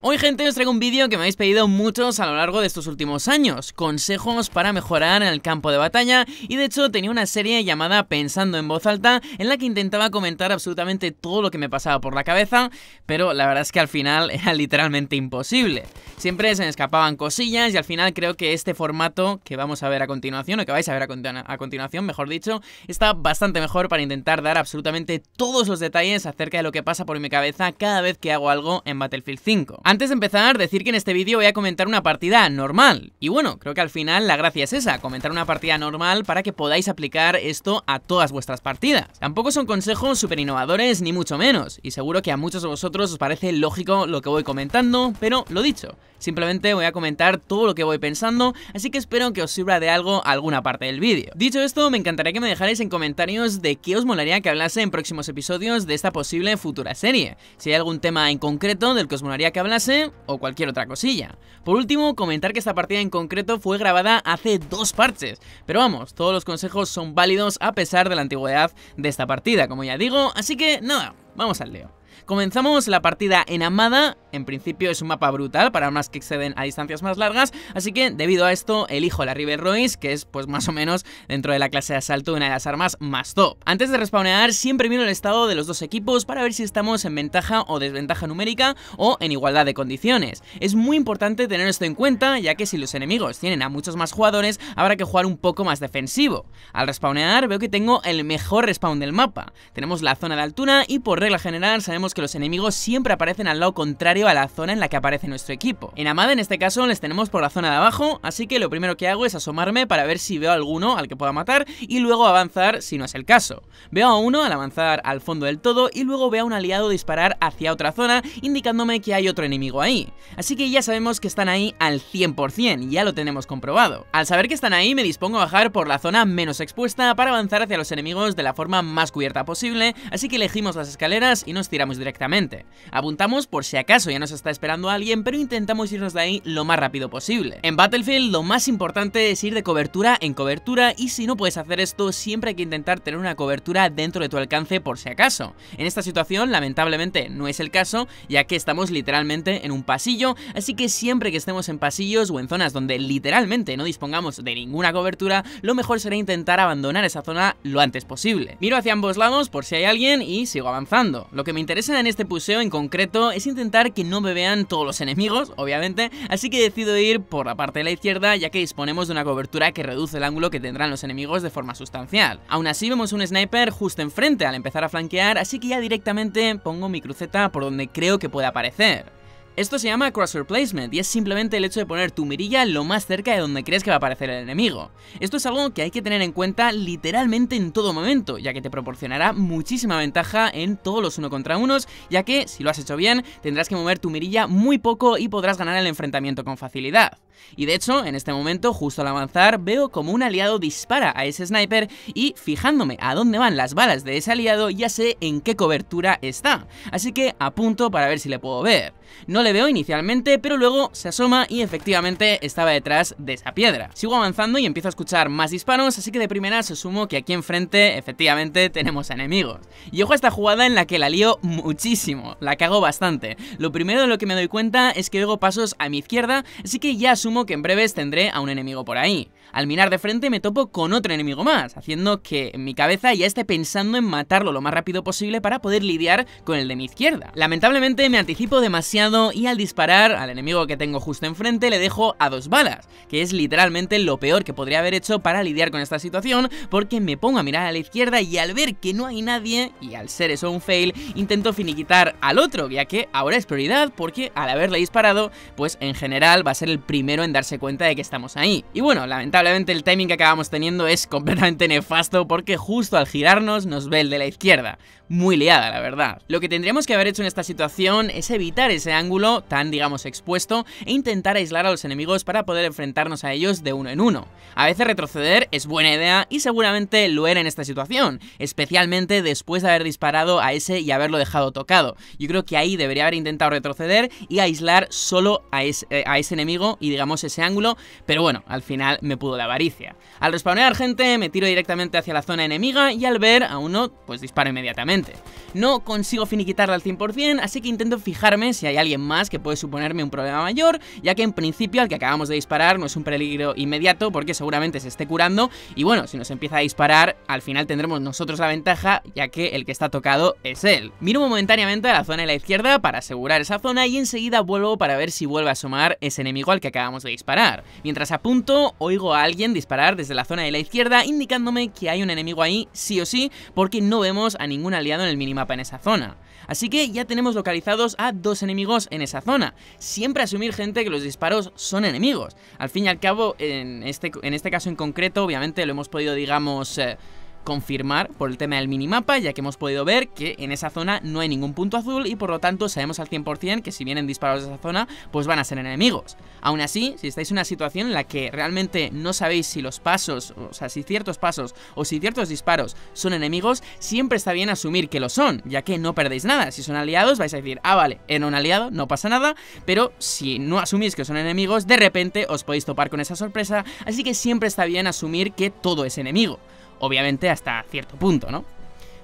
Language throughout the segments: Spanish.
Hoy gente os traigo un vídeo que me habéis pedido muchos a lo largo de estos últimos años, consejos para mejorar en el campo de batalla y de hecho tenía una serie llamada Pensando en voz alta en la que intentaba comentar absolutamente todo lo que me pasaba por la cabeza, pero la verdad es que al final era literalmente imposible. Siempre se me escapaban cosillas y al final creo que este formato que vamos a ver a continuación, o que vais a ver a, a continuación, mejor dicho, está bastante mejor para intentar dar absolutamente todos los detalles acerca de lo que pasa por mi cabeza cada vez que hago algo en Battlefield 5. Antes de empezar, decir que en este vídeo voy a comentar una partida normal. Y bueno, creo que al final la gracia es esa, comentar una partida normal para que podáis aplicar esto a todas vuestras partidas. Tampoco son consejos súper innovadores ni mucho menos, y seguro que a muchos de vosotros os parece lógico lo que voy comentando, pero lo dicho, simplemente voy a comentar todo lo que voy pensando, así que espero que os sirva de algo alguna parte del vídeo. Dicho esto, me encantaría que me dejarais en comentarios de qué os molaría que hablase en próximos episodios de esta posible futura serie. Si hay algún tema en concreto del que os molaría que hablase, o cualquier otra cosilla. Por último, comentar que esta partida en concreto fue grabada hace dos parches, pero vamos, todos los consejos son válidos a pesar de la antigüedad de esta partida, como ya digo, así que nada, vamos al leo. Comenzamos la partida en Amada en principio es un mapa brutal para armas que exceden a distancias más largas, así que debido a esto elijo la River Royce, que es pues más o menos dentro de la clase de asalto una de las armas más top. Antes de respawnear siempre miro el estado de los dos equipos para ver si estamos en ventaja o desventaja numérica o en igualdad de condiciones. Es muy importante tener esto en cuenta ya que si los enemigos tienen a muchos más jugadores habrá que jugar un poco más defensivo. Al respawnear veo que tengo el mejor respawn del mapa. Tenemos la zona de altura y por regla general sabemos que los enemigos siempre aparecen al lado contrario a la zona en la que aparece nuestro equipo. En Amada en este caso les tenemos por la zona de abajo, así que lo primero que hago es asomarme para ver si veo alguno al que pueda matar y luego avanzar si no es el caso. Veo a uno al avanzar al fondo del todo y luego veo a un aliado disparar hacia otra zona indicándome que hay otro enemigo ahí. Así que ya sabemos que están ahí al 100%, ya lo tenemos comprobado. Al saber que están ahí me dispongo a bajar por la zona menos expuesta para avanzar hacia los enemigos de la forma más cubierta posible, así que elegimos las escaleras y nos tiramos directamente. Apuntamos por si acaso ya nos está esperando alguien, pero intentamos irnos de ahí lo más rápido posible. En Battlefield lo más importante es ir de cobertura en cobertura y si no puedes hacer esto, siempre hay que intentar tener una cobertura dentro de tu alcance por si acaso. En esta situación, lamentablemente, no es el caso, ya que estamos literalmente en un pasillo, así que siempre que estemos en pasillos o en zonas donde literalmente no dispongamos de ninguna cobertura, lo mejor será intentar abandonar esa zona lo antes posible. Miro hacia ambos lados por si hay alguien y sigo avanzando. Lo que me interesa en este puseo en concreto es intentar que no me vean todos los enemigos, obviamente, así que decido ir por la parte de la izquierda ya que disponemos de una cobertura que reduce el ángulo que tendrán los enemigos de forma sustancial. Aún así vemos un sniper justo enfrente al empezar a flanquear, así que ya directamente pongo mi cruceta por donde creo que puede aparecer. Esto se llama cross-replacement y es simplemente el hecho de poner tu mirilla lo más cerca de donde crees que va a aparecer el enemigo. Esto es algo que hay que tener en cuenta literalmente en todo momento, ya que te proporcionará muchísima ventaja en todos los uno contra unos, ya que si lo has hecho bien tendrás que mover tu mirilla muy poco y podrás ganar el enfrentamiento con facilidad. Y de hecho, en este momento, justo al avanzar, veo como un aliado dispara a ese sniper y fijándome a dónde van las balas de ese aliado, ya sé en qué cobertura está. Así que apunto para ver si le puedo ver. No le veo inicialmente, pero luego se asoma y efectivamente estaba detrás de esa piedra. Sigo avanzando y empiezo a escuchar más disparos, así que de primera se sumo que aquí enfrente efectivamente tenemos enemigos. Y ojo a esta jugada en la que la lío muchísimo, la cago bastante. Lo primero de lo que me doy cuenta es que luego pasos a mi izquierda, así que ya que en breves tendré a un enemigo por ahí. Al mirar de frente me topo con otro enemigo más, haciendo que en mi cabeza ya esté pensando en matarlo lo más rápido posible para poder lidiar con el de mi izquierda. Lamentablemente me anticipo demasiado y al disparar al enemigo que tengo justo enfrente le dejo a dos balas, que es literalmente lo peor que podría haber hecho para lidiar con esta situación porque me pongo a mirar a la izquierda y al ver que no hay nadie y al ser eso un fail intento finiquitar al otro ya que ahora es prioridad porque al haberle disparado pues en general va a ser el primero en darse cuenta de que estamos ahí. Y bueno, lamentablemente lamentablemente el timing que acabamos teniendo es completamente nefasto porque justo al girarnos nos ve el de la izquierda. Muy liada, la verdad. Lo que tendríamos que haber hecho en esta situación es evitar ese ángulo tan, digamos, expuesto e intentar aislar a los enemigos para poder enfrentarnos a ellos de uno en uno. A veces retroceder es buena idea y seguramente lo era en esta situación, especialmente después de haber disparado a ese y haberlo dejado tocado. Yo creo que ahí debería haber intentado retroceder y aislar solo a eh, ese, enemigo y digamos ese ángulo, pero bueno, al final me puse de avaricia. Al respawnear gente, me tiro directamente hacia la zona enemiga y al ver a uno, pues disparo inmediatamente. No consigo finiquitarla al 100%, así que intento fijarme si hay alguien más que puede suponerme un problema mayor, ya que en principio al que acabamos de disparar no es un peligro inmediato porque seguramente se esté curando y bueno, si nos empieza a disparar, al final tendremos nosotros la ventaja, ya que el que está tocado es él. Miro momentáneamente a la zona de la izquierda para asegurar esa zona y enseguida vuelvo para ver si vuelve a asomar ese enemigo al que acabamos de disparar. Mientras apunto, oigo alguien disparar desde la zona de la izquierda, indicándome que hay un enemigo ahí sí o sí, porque no vemos a ningún aliado en el minimapa en esa zona. Así que ya tenemos localizados a dos enemigos en esa zona. Siempre asumir, gente, que los disparos son enemigos. Al fin y al cabo, en este, en este caso en concreto, obviamente lo hemos podido, digamos... Eh, confirmar por el tema del minimapa, ya que hemos podido ver que en esa zona no hay ningún punto azul y por lo tanto sabemos al 100% que si vienen disparos de esa zona, pues van a ser enemigos. Aún así, si estáis en una situación en la que realmente no sabéis si los pasos, o sea, si ciertos pasos o si ciertos disparos son enemigos, siempre está bien asumir que lo son, ya que no perdéis nada. Si son aliados, vais a decir, ah, vale, en un aliado, no pasa nada, pero si no asumís que son enemigos, de repente os podéis topar con esa sorpresa, así que siempre está bien asumir que todo es enemigo. Obviamente hasta cierto punto, ¿no?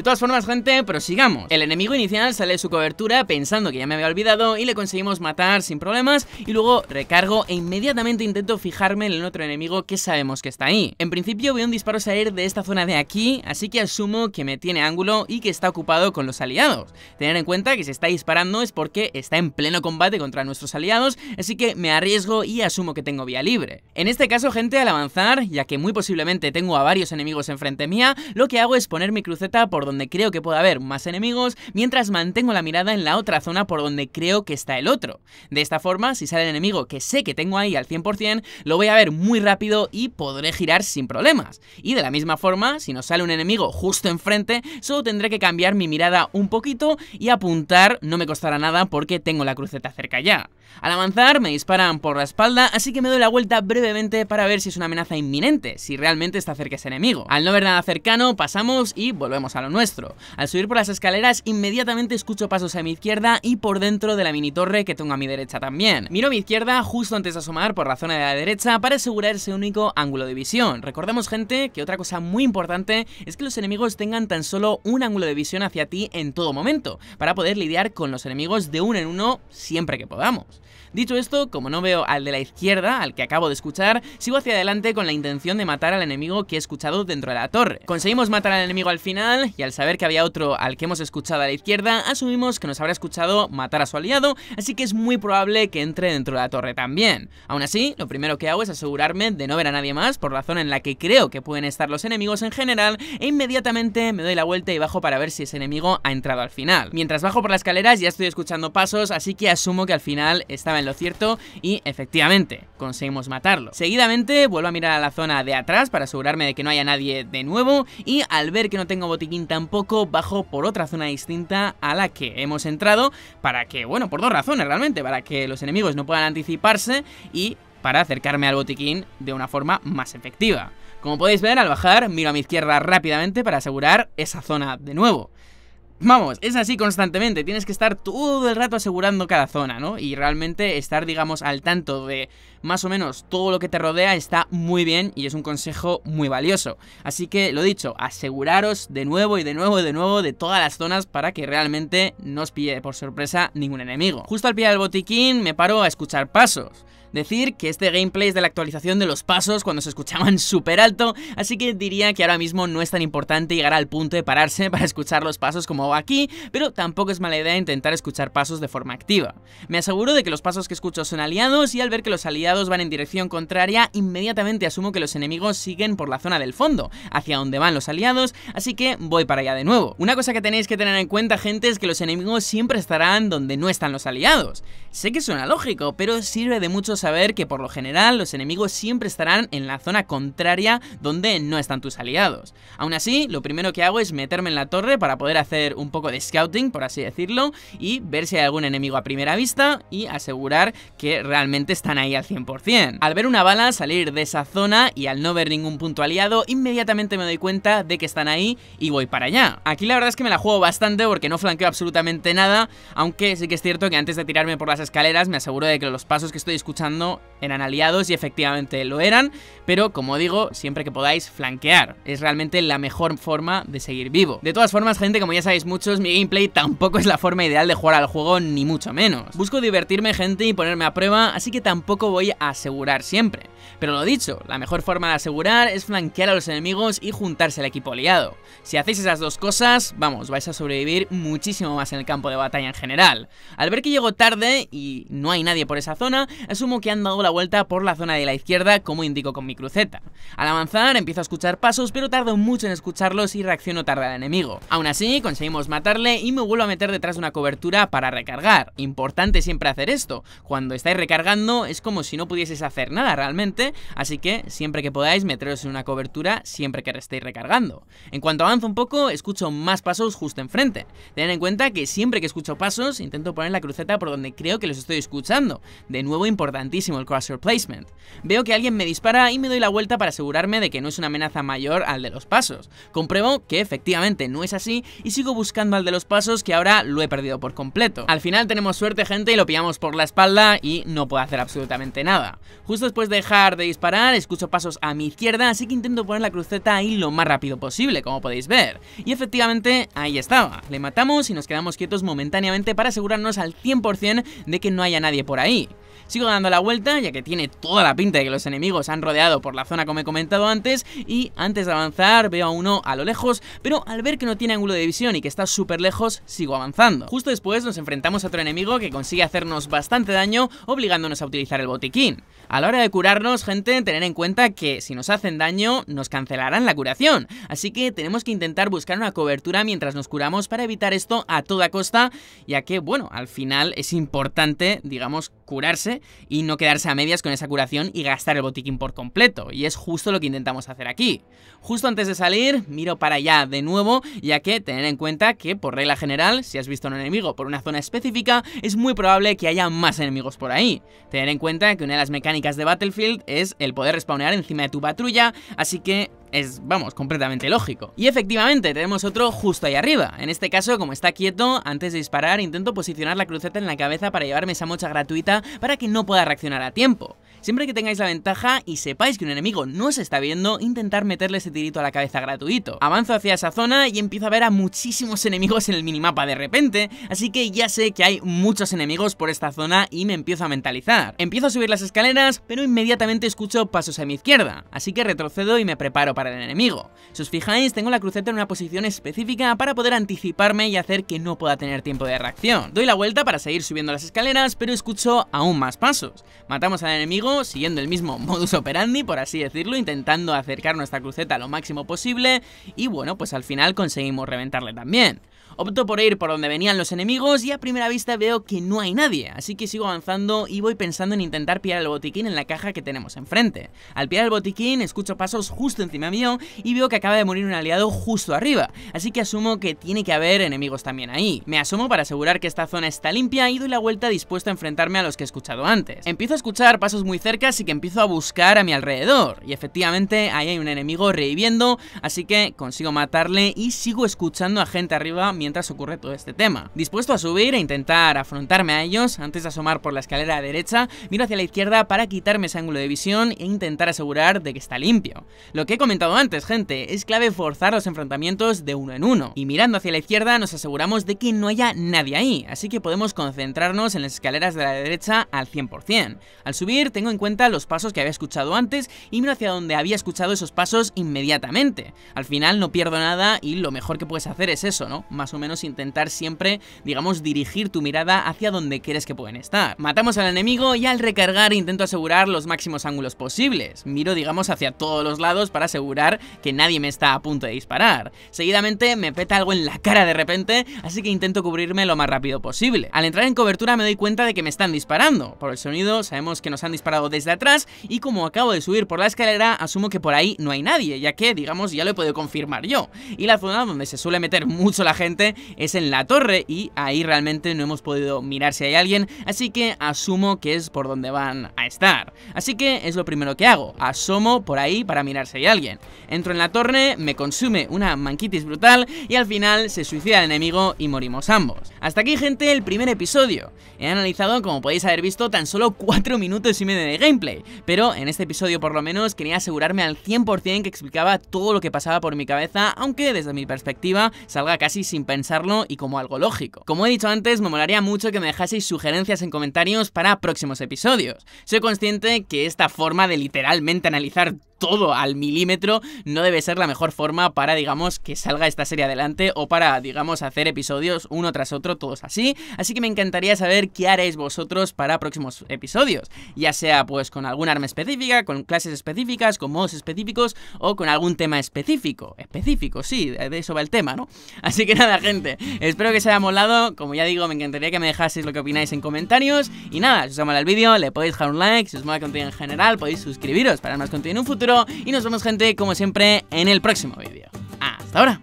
De todas formas, gente, prosigamos. El enemigo inicial sale de su cobertura pensando que ya me había olvidado y le conseguimos matar sin problemas y luego recargo e inmediatamente intento fijarme en el otro enemigo que sabemos que está ahí. En principio veo un disparo salir de esta zona de aquí, así que asumo que me tiene ángulo y que está ocupado con los aliados. Tener en cuenta que si está disparando es porque está en pleno combate contra nuestros aliados, así que me arriesgo y asumo que tengo vía libre. En este caso, gente, al avanzar, ya que muy posiblemente tengo a varios enemigos enfrente mía, lo que hago es poner mi cruceta por donde creo que puede haber más enemigos, mientras mantengo la mirada en la otra zona por donde creo que está el otro. De esta forma, si sale el enemigo que sé que tengo ahí al 100%, lo voy a ver muy rápido y podré girar sin problemas. Y de la misma forma, si nos sale un enemigo justo enfrente, solo tendré que cambiar mi mirada un poquito y apuntar no me costará nada porque tengo la cruceta cerca ya. Al avanzar me disparan por la espalda, así que me doy la vuelta brevemente para ver si es una amenaza inminente, si realmente está cerca ese enemigo. Al no ver nada cercano, pasamos y volvemos a nuestro. Al subir por las escaleras, inmediatamente escucho pasos a mi izquierda y por dentro de la mini torre que tengo a mi derecha también. Miro a mi izquierda justo antes de asomar por la zona de la derecha para asegurar ese único ángulo de visión. Recordemos, gente, que otra cosa muy importante es que los enemigos tengan tan solo un ángulo de visión hacia ti en todo momento, para poder lidiar con los enemigos de uno en uno siempre que podamos. Dicho esto, como no veo al de la izquierda, al que acabo de escuchar, sigo hacia adelante con la intención de matar al enemigo que he escuchado dentro de la torre. Conseguimos matar al enemigo al final y al saber que había otro al que hemos escuchado a la izquierda, asumimos que nos habrá escuchado matar a su aliado, así que es muy probable que entre dentro de la torre también. Aún así, lo primero que hago es asegurarme de no ver a nadie más por la zona en la que creo que pueden estar los enemigos en general e inmediatamente me doy la vuelta y bajo para ver si ese enemigo ha entrado al final. Mientras bajo por las escaleras ya estoy escuchando pasos, así que asumo que al final estaba en lo cierto y efectivamente conseguimos matarlo. Seguidamente vuelvo a mirar a la zona de atrás para asegurarme de que no haya nadie de nuevo y al ver que no tengo botiquín tampoco bajo por otra zona distinta a la que hemos entrado para que, bueno, por dos razones realmente, para que los enemigos no puedan anticiparse y para acercarme al botiquín de una forma más efectiva. Como podéis ver, al bajar miro a mi izquierda rápidamente para asegurar esa zona de nuevo. Vamos, es así constantemente, tienes que estar todo el rato asegurando cada zona, ¿no? Y realmente estar, digamos, al tanto de más o menos todo lo que te rodea está muy bien y es un consejo muy valioso. Así que, lo dicho, aseguraros de nuevo y de nuevo y de nuevo de todas las zonas para que realmente no os pille por sorpresa ningún enemigo. Justo al pie del botiquín me paro a escuchar pasos. Decir que este gameplay es de la actualización de los pasos cuando se escuchaban súper alto, así que diría que ahora mismo no es tan importante llegar al punto de pararse para escuchar los pasos como hago aquí, pero tampoco es mala idea intentar escuchar pasos de forma activa. Me aseguro de que los pasos que escucho son aliados y al ver que los aliados van en dirección contraria, inmediatamente asumo que los enemigos siguen por la zona del fondo, hacia donde van los aliados, así que voy para allá de nuevo. Una cosa que tenéis que tener en cuenta, gente, es que los enemigos siempre estarán donde no están los aliados. Sé que suena lógico, pero sirve de muchos saber que por lo general los enemigos siempre estarán en la zona contraria donde no están tus aliados. Aún así, lo primero que hago es meterme en la torre para poder hacer un poco de scouting, por así decirlo, y ver si hay algún enemigo a primera vista y asegurar que realmente están ahí al 100%. Al ver una bala salir de esa zona y al no ver ningún punto aliado, inmediatamente me doy cuenta de que están ahí y voy para allá. Aquí la verdad es que me la juego bastante porque no flanqueo absolutamente nada, aunque sí que es cierto que antes de tirarme por las escaleras me aseguro de que los pasos que estoy escuchando eran aliados y efectivamente lo eran, pero como digo, siempre que podáis flanquear. Es realmente la mejor forma de seguir vivo. De todas formas, gente, como ya sabéis muchos, mi gameplay tampoco es la forma ideal de jugar al juego, ni mucho menos. Busco divertirme, gente, y ponerme a prueba, así que tampoco voy a asegurar siempre. Pero lo dicho, la mejor forma de asegurar es flanquear a los enemigos y juntarse al equipo aliado. Si hacéis esas dos cosas, vamos, vais a sobrevivir muchísimo más en el campo de batalla en general. Al ver que llego tarde y no hay nadie por esa zona, asumo que han dado la vuelta por la zona de la izquierda, como indico con mi cruceta. Al avanzar empiezo a escuchar pasos, pero tardo mucho en escucharlos y reacciono tarde al enemigo. Aún así, conseguimos matarle y me vuelvo a meter detrás de una cobertura para recargar. Importante siempre hacer esto. Cuando estáis recargando es como si no pudieses hacer nada realmente, así que siempre que podáis meteros en una cobertura siempre que estéis recargando. En cuanto avanzo un poco, escucho más pasos justo enfrente. Tened en cuenta que siempre que escucho pasos, intento poner la cruceta por donde creo que los estoy escuchando. De nuevo, importante el crosshair placement. Veo que alguien me dispara y me doy la vuelta para asegurarme de que no es una amenaza mayor al de los pasos. Compruebo que efectivamente no es así y sigo buscando al de los pasos que ahora lo he perdido por completo. Al final tenemos suerte gente y lo pillamos por la espalda y no puedo hacer absolutamente nada. Justo después de dejar de disparar escucho pasos a mi izquierda así que intento poner la cruceta ahí lo más rápido posible como podéis ver. Y efectivamente ahí estaba. Le matamos y nos quedamos quietos momentáneamente para asegurarnos al 100% de que no haya nadie por ahí. Sigo dando la vuelta, ya que tiene toda la pinta de que los enemigos han rodeado por la zona como he comentado antes, y antes de avanzar veo a uno a lo lejos, pero al ver que no tiene ángulo de visión y que está súper lejos, sigo avanzando. Justo después nos enfrentamos a otro enemigo que consigue hacernos bastante daño, obligándonos a utilizar el botiquín. A la hora de curarnos, gente, tener en cuenta que si nos hacen daño, nos cancelarán la curación, así que tenemos que intentar buscar una cobertura mientras nos curamos para evitar esto a toda costa, ya que, bueno, al final es importante, digamos, curarse y no quedarse a medias con esa curación y gastar el botiquín por completo. Y es justo lo que intentamos hacer aquí. Justo antes de salir, miro para allá de nuevo, ya que tener en cuenta que por regla general, si has visto un enemigo por una zona específica, es muy probable que haya más enemigos por ahí. Tener en cuenta que una de las mecánicas de Battlefield es el poder respawnear encima de tu patrulla, así que es, vamos, completamente lógico. Y efectivamente, tenemos otro justo ahí arriba. En este caso, como está quieto, antes de disparar intento posicionar la cruceta en la cabeza para llevarme esa mocha gratuita para que no pueda reaccionar a tiempo. Siempre que tengáis la ventaja y sepáis que un enemigo no os está viendo, intentar meterle ese tirito a la cabeza gratuito. Avanzo hacia esa zona y empiezo a ver a muchísimos enemigos en el minimapa de repente, así que ya sé que hay muchos enemigos por esta zona y me empiezo a mentalizar. Empiezo a subir las escaleras, pero inmediatamente escucho pasos a mi izquierda, así que retrocedo y me preparo para el enemigo. Si os fijáis, tengo la cruceta en una posición específica para poder anticiparme y hacer que no pueda tener tiempo de reacción. Doy la vuelta para seguir subiendo las escaleras, pero escucho aún más pasos. Matamos al enemigo siguiendo el mismo modus operandi, por así decirlo, intentando acercar nuestra cruceta lo máximo posible y bueno, pues al final conseguimos reventarle también. Opto por ir por donde venían los enemigos y a primera vista veo que no hay nadie, así que sigo avanzando y voy pensando en intentar pillar el botiquín en la caja que tenemos enfrente. Al pillar el botiquín escucho pasos justo encima mío y veo que acaba de morir un aliado justo arriba, así que asumo que tiene que haber enemigos también ahí. Me asomo para asegurar que esta zona está limpia y doy la vuelta dispuesto a enfrentarme a los que he escuchado antes. Empiezo a escuchar pasos muy cerca, así que empiezo a buscar a mi alrededor y efectivamente ahí hay un enemigo reviviendo, así que consigo matarle y sigo escuchando a gente arriba mientras mientras ocurre todo este tema. Dispuesto a subir e intentar afrontarme a ellos, antes de asomar por la escalera derecha, miro hacia la izquierda para quitarme ese ángulo de visión e intentar asegurar de que está limpio. Lo que he comentado antes, gente, es clave forzar los enfrentamientos de uno en uno, y mirando hacia la izquierda nos aseguramos de que no haya nadie ahí, así que podemos concentrarnos en las escaleras de la derecha al 100%. Al subir tengo en cuenta los pasos que había escuchado antes y miro hacia donde había escuchado esos pasos inmediatamente. Al final no pierdo nada y lo mejor que puedes hacer es eso, ¿no? o menos intentar siempre, digamos, dirigir tu mirada hacia donde quieres que pueden estar. Matamos al enemigo y al recargar intento asegurar los máximos ángulos posibles. Miro, digamos, hacia todos los lados para asegurar que nadie me está a punto de disparar. Seguidamente me peta algo en la cara de repente, así que intento cubrirme lo más rápido posible. Al entrar en cobertura me doy cuenta de que me están disparando. Por el sonido sabemos que nos han disparado desde atrás y como acabo de subir por la escalera, asumo que por ahí no hay nadie, ya que, digamos, ya lo he podido confirmar yo. Y la zona donde se suele meter mucho la gente es en la torre y ahí realmente no hemos podido mirar si hay alguien, así que asumo que es por donde van a estar. Así que es lo primero que hago, asomo por ahí para mirar si hay alguien. Entro en la torre, me consume una manquitis brutal y al final se suicida el enemigo y morimos ambos. Hasta aquí gente el primer episodio. He analizado como podéis haber visto tan solo 4 minutos y medio de gameplay, pero en este episodio por lo menos quería asegurarme al 100% que explicaba todo lo que pasaba por mi cabeza, aunque desde mi perspectiva salga casi sin pensarlo y como algo lógico. Como he dicho antes, me molaría mucho que me dejaseis sugerencias en comentarios para próximos episodios. Soy consciente que esta forma de literalmente analizar todo al milímetro no debe ser la mejor forma para, digamos, que salga esta serie adelante o para, digamos, hacer episodios uno tras otro, todos así. Así que me encantaría saber qué haréis vosotros para próximos episodios, ya sea pues con algún arma específica, con clases específicas, con modos específicos o con algún tema específico. Específico, sí, de eso va el tema, ¿no? Así que nada, gente, espero que os haya molado. Como ya digo, me encantaría que me dejaseis lo que opináis en comentarios. Y nada, si os ha molado el vídeo, le podéis dejar un like, si os mola el contenido en general, podéis suscribiros para más contenido en un futuro y nos vemos gente como siempre en el próximo vídeo. Hasta ahora.